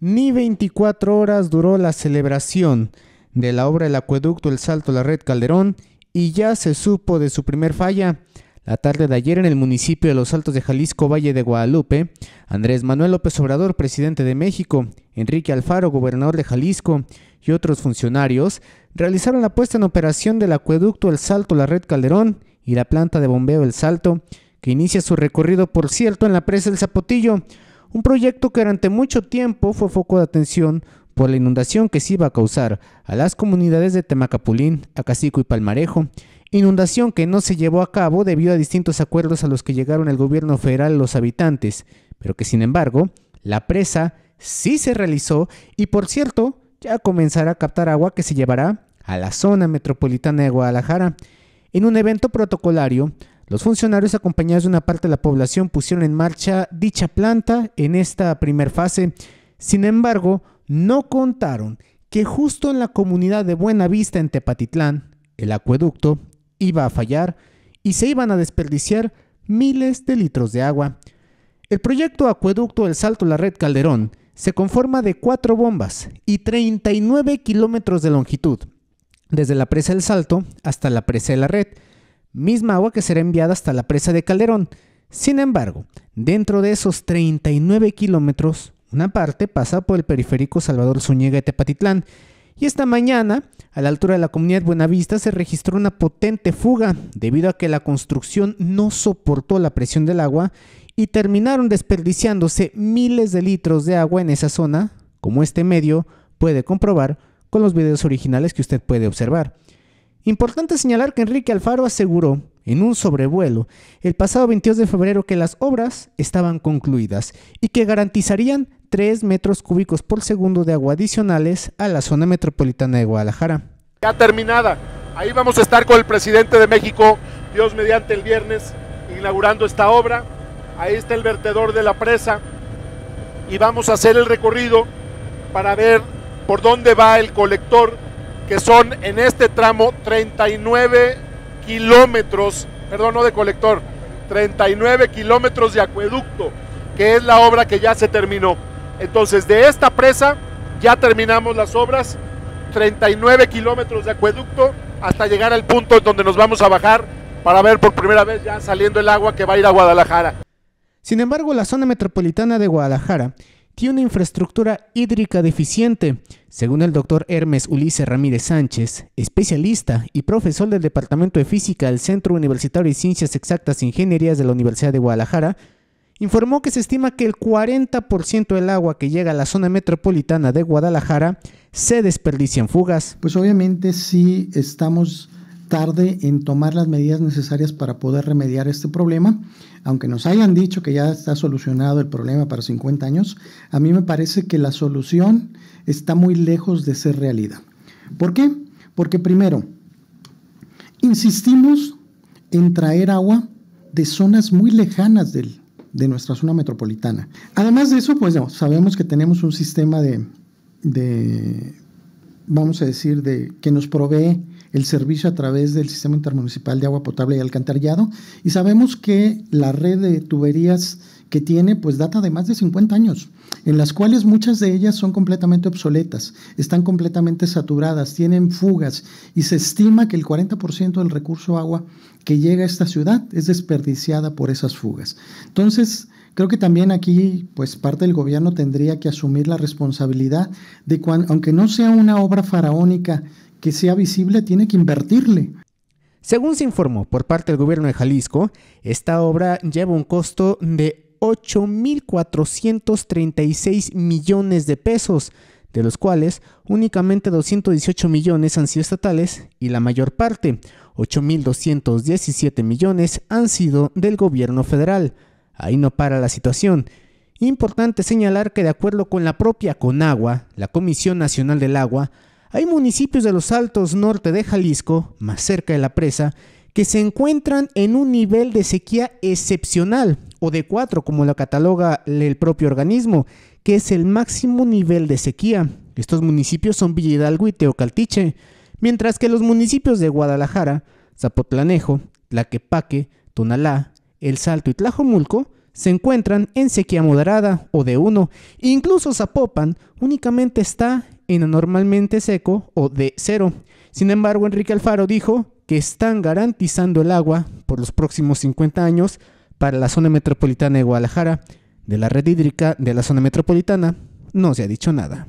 Ni 24 horas duró la celebración de la obra del acueducto El Salto La Red Calderón y ya se supo de su primer falla. La tarde de ayer en el municipio de Los Altos de Jalisco, Valle de Guadalupe, Andrés Manuel López Obrador, presidente de México, Enrique Alfaro, gobernador de Jalisco, y otros funcionarios realizaron la puesta en operación del acueducto El Salto La Red Calderón y la planta de bombeo El Salto, que inicia su recorrido, por cierto, en la presa del Zapotillo, un proyecto que durante mucho tiempo fue foco de atención por la inundación que se iba a causar a las comunidades de Temacapulín, Acacico y Palmarejo, inundación que no se llevó a cabo debido a distintos acuerdos a los que llegaron el gobierno federal los habitantes, pero que sin embargo, la presa sí se realizó y por cierto, ya comenzará a captar agua que se llevará a la zona metropolitana de Guadalajara. En un evento protocolario, los funcionarios acompañados de una parte de la población pusieron en marcha dicha planta en esta primera fase. Sin embargo, no contaron que justo en la comunidad de Buenavista en Tepatitlán, el acueducto iba a fallar y se iban a desperdiciar miles de litros de agua. El proyecto Acueducto del Salto La Red Calderón se conforma de cuatro bombas y 39 kilómetros de longitud, desde la presa del Salto hasta la presa de la Red, misma agua que será enviada hasta la presa de Calderón. Sin embargo, dentro de esos 39 kilómetros, una parte pasa por el periférico Salvador Zúñiga de Tepatitlán, y esta mañana, a la altura de la comunidad Buenavista, se registró una potente fuga debido a que la construcción no soportó la presión del agua y terminaron desperdiciándose miles de litros de agua en esa zona, como este medio puede comprobar con los videos originales que usted puede observar. Importante señalar que Enrique Alfaro aseguró en un sobrevuelo el pasado 22 de febrero que las obras estaban concluidas y que garantizarían 3 metros cúbicos por segundo de agua adicionales a la zona metropolitana de Guadalajara. Ya terminada, ahí vamos a estar con el presidente de México, Dios mediante el viernes, inaugurando esta obra. Ahí está el vertedor de la presa y vamos a hacer el recorrido para ver por dónde va el colector que son en este tramo 39 kilómetros, perdón, no de colector, 39 kilómetros de acueducto, que es la obra que ya se terminó. Entonces, de esta presa ya terminamos las obras, 39 kilómetros de acueducto, hasta llegar al punto donde nos vamos a bajar para ver por primera vez ya saliendo el agua que va a ir a Guadalajara. Sin embargo, la zona metropolitana de Guadalajara tiene una infraestructura hídrica deficiente. Según el doctor Hermes Ulises Ramírez Sánchez, especialista y profesor del Departamento de Física del Centro Universitario de Ciencias Exactas e Ingenierías de la Universidad de Guadalajara, informó que se estima que el 40% del agua que llega a la zona metropolitana de Guadalajara se desperdicia en fugas. Pues obviamente sí estamos tarde en tomar las medidas necesarias para poder remediar este problema. Aunque nos hayan dicho que ya está solucionado el problema para 50 años, a mí me parece que la solución está muy lejos de ser realidad. ¿Por qué? Porque primero, insistimos en traer agua de zonas muy lejanas del, de nuestra zona metropolitana. Además de eso, pues sabemos que tenemos un sistema de, de, vamos a decir, de que nos provee el servicio a través del Sistema Intermunicipal de Agua Potable y Alcantarillado. Y sabemos que la red de tuberías que tiene pues data de más de 50 años, en las cuales muchas de ellas son completamente obsoletas, están completamente saturadas, tienen fugas y se estima que el 40% del recurso agua que llega a esta ciudad es desperdiciada por esas fugas. Entonces, creo que también aquí pues parte del gobierno tendría que asumir la responsabilidad de cuando, aunque no sea una obra faraónica, que sea visible tiene que invertirle. Según se informó por parte del gobierno de Jalisco, esta obra lleva un costo de 8.436 millones de pesos, de los cuales únicamente 218 millones han sido estatales y la mayor parte, 8.217 millones, han sido del gobierno federal. Ahí no para la situación. Importante señalar que de acuerdo con la propia Conagua, la Comisión Nacional del Agua, hay municipios de los altos norte de Jalisco, más cerca de la presa, que se encuentran en un nivel de sequía excepcional, o de 4, como lo cataloga el propio organismo, que es el máximo nivel de sequía. Estos municipios son Villa y Teocaltiche, mientras que los municipios de Guadalajara, Zapotlanejo, Tlaquepaque, Tonalá, El Salto y Tlajomulco se encuentran en sequía moderada o de 1. Incluso Zapopan únicamente está en anormalmente seco o de 0. Sin embargo, Enrique Alfaro dijo que están garantizando el agua por los próximos 50 años para la zona metropolitana de Guadalajara. De la red hídrica de la zona metropolitana no se ha dicho nada.